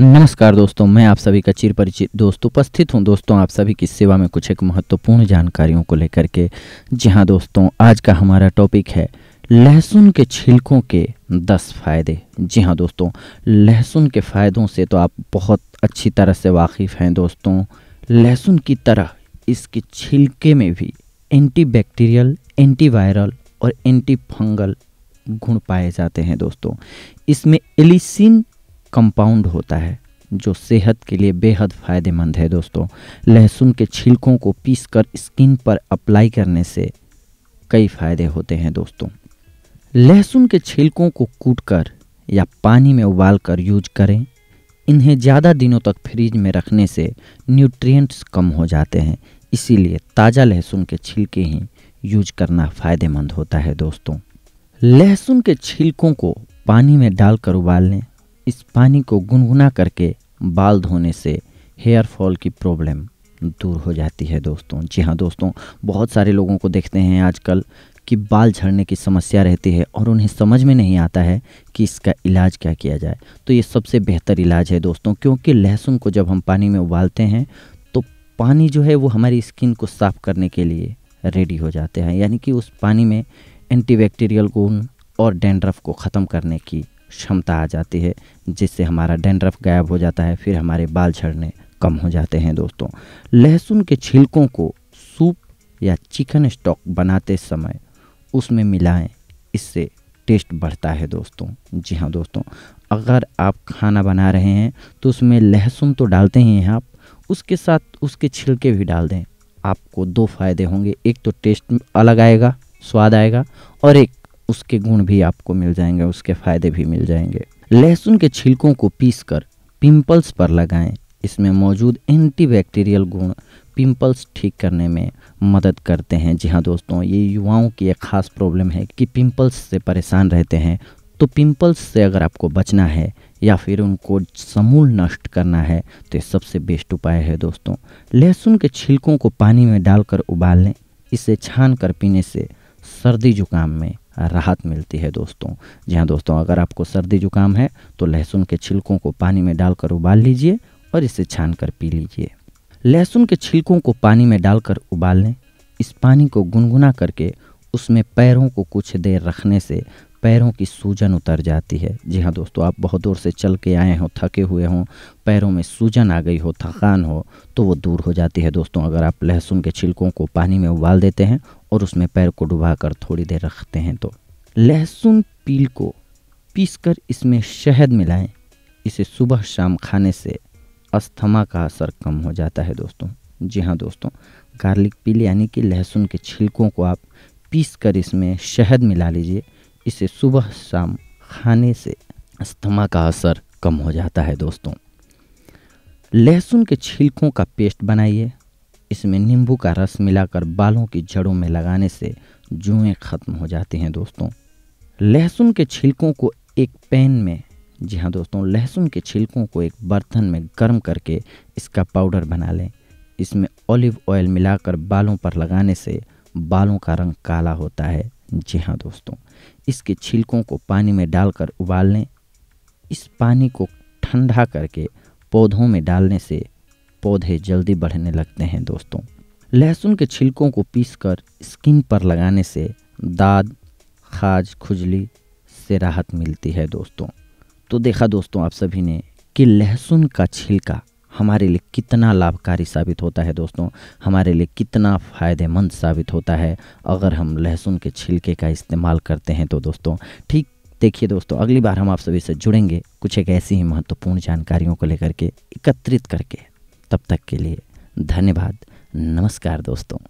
नमस्कार दोस्तों मैं आप सभी का चिर परिचित दोस्त उपस्थित हूं दोस्तों आप सभी की सेवा में कुछ एक महत्वपूर्ण जानकारियों को लेकर के जी हाँ दोस्तों आज का हमारा टॉपिक है लहसुन के छिलकों के दस फायदे जी हाँ दोस्तों लहसुन के फ़ायदों से तो आप बहुत अच्छी तरह से वाकिफ़ हैं दोस्तों लहसुन की तरह इसके छिलके में भी एंटीबैक्टीरियल एंटीवायरल और एंटी फंगल गुण पाए जाते हैं दोस्तों इसमें एलिसिन कंपाउंड होता है जो सेहत के लिए बेहद फ़ायदेमंद है दोस्तों लहसुन के छिलकों को पीस कर स्किन पर अप्लाई करने से कई फ़ायदे होते हैं दोस्तों लहसुन के छिलकों को कूट कर या पानी में उबाल कर यूज करें इन्हें ज़्यादा दिनों तक फ्रिज में रखने से न्यूट्रिएंट्स कम हो जाते हैं इसीलिए ताज़ा लहसुन के छिलके ही यूज करना फ़ायदेमंद होता है दोस्तों लहसुन के छिलकों को पानी में डालकर उबाल लें इस पानी को गुनगुना करके बाल धोने से हेयर फॉल की प्रॉब्लम दूर हो जाती है दोस्तों जी हाँ दोस्तों बहुत सारे लोगों को देखते हैं आजकल कि बाल झड़ने की समस्या रहती है और उन्हें समझ में नहीं आता है कि इसका इलाज क्या किया जाए तो ये सबसे बेहतर इलाज है दोस्तों क्योंकि लहसुन को जब हम पानी में उबालते हैं तो पानी जो है वो हमारी स्किन को साफ़ करने के लिए रेडी हो जाते हैं यानी कि उस पानी में एंटीबैक्टीरियल गुण और डेंड्रफ को ख़त्म करने की क्षमता आ जाती है जिससे हमारा डेंड्रफ गायब हो जाता है फिर हमारे बाल झड़ने कम हो जाते हैं दोस्तों लहसुन के छिलकों को सूप या चिकन स्टॉक बनाते समय उसमें मिलाएं इससे टेस्ट बढ़ता है दोस्तों जी हाँ दोस्तों अगर आप खाना बना रहे हैं तो उसमें लहसुन तो डालते ही हैं आप उसके साथ उसके छिलके भी डाल दें आपको दो फायदे होंगे एक तो टेस्ट अलग आएगा स्वाद आएगा और एक उसके गुण भी आपको मिल जाएंगे उसके फायदे भी मिल जाएंगे लहसुन के छिलकों को पीसकर पिंपल्स पर लगाएं इसमें मौजूद एंटीबैक्टीरियल गुण पिंपल्स ठीक करने में मदद करते हैं जी हाँ दोस्तों ये युवाओं की एक ख़ास प्रॉब्लम है कि पिंपल्स से परेशान रहते हैं तो पिंपल्स से अगर आपको बचना है या फिर उनको समूल नष्ट करना है तो ये सबसे बेस्ट उपाय है दोस्तों लहसुन के छिलकों को पानी में डालकर उबाल लें इसे छान कर पीने से सर्दी जुकाम में राहत मिलती है दोस्तों जी हाँ दोस्तों अगर आपको सर्दी जुकाम है तो लहसुन के छिलकों को पानी में डालकर उबाल लीजिए और इसे छान कर पी लीजिए लहसुन के छिलकों को पानी में डालकर उबाल लें इस पानी को गुनगुना करके उसमें पैरों को कुछ देर रखने से पैरों की सूजन उतर जाती है जी हाँ दोस्तों आप बहुत दूर से चल के आए हों थके हुए हों पैरों में सूजन आ गई हो थकान हो तो वो दूर हो जाती है दोस्तों अगर आप लहसुन के छिलकों को पानी में उबाल देते हैं और उसमें पैर को डुबाकर थोड़ी देर रखते हैं तो लहसुन पील को पीसकर इसमें शहद मिलाएं इसे सुबह शाम खाने से अस्थमा का असर कम हो जाता है दोस्तों जी हाँ दोस्तों गार्लिक पील यानी कि लहसुन के छिलकों को आप पीस कर इसमें शहद मिला लीजिए इसे सुबह शाम खाने से अस्थमा का असर कम हो जाता है दोस्तों लहसुन के छिलकों का पेस्ट बनाइए इसमें नींबू का रस मिलाकर बालों की जड़ों में लगाने से जुएँ ख़त्म हो जाती हैं दोस्तों लहसुन के छिलकों को एक पैन में जी हाँ दोस्तों लहसुन के छिलकों को एक बर्तन में गर्म करके इसका पाउडर बना लें इसमें ऑलिव ऑयल मिलाकर बालों पर लगाने से बालों का रंग काला होता है जी हाँ दोस्तों इसके छिलकों को पानी में डालकर उबाल लें इस पानी को ठंडा करके पौधों में डालने से पौधे जल्दी बढ़ने लगते हैं दोस्तों लहसुन के छिलकों को पीसकर स्किन पर लगाने से दाद खाज खुजली से राहत मिलती है दोस्तों तो देखा दोस्तों आप सभी ने कि लहसुन का छिलका हमारे लिए कितना लाभकारी साबित होता है दोस्तों हमारे लिए कितना फ़ायदेमंद साबित होता है अगर हम लहसुन के छिलके का इस्तेमाल करते हैं तो दोस्तों ठीक देखिए दोस्तों अगली बार हम आप सभी से जुड़ेंगे कुछ एक ऐसी ही महत्वपूर्ण जानकारियों को लेकर के एकत्रित करके तब तक के लिए धन्यवाद नमस्कार दोस्तों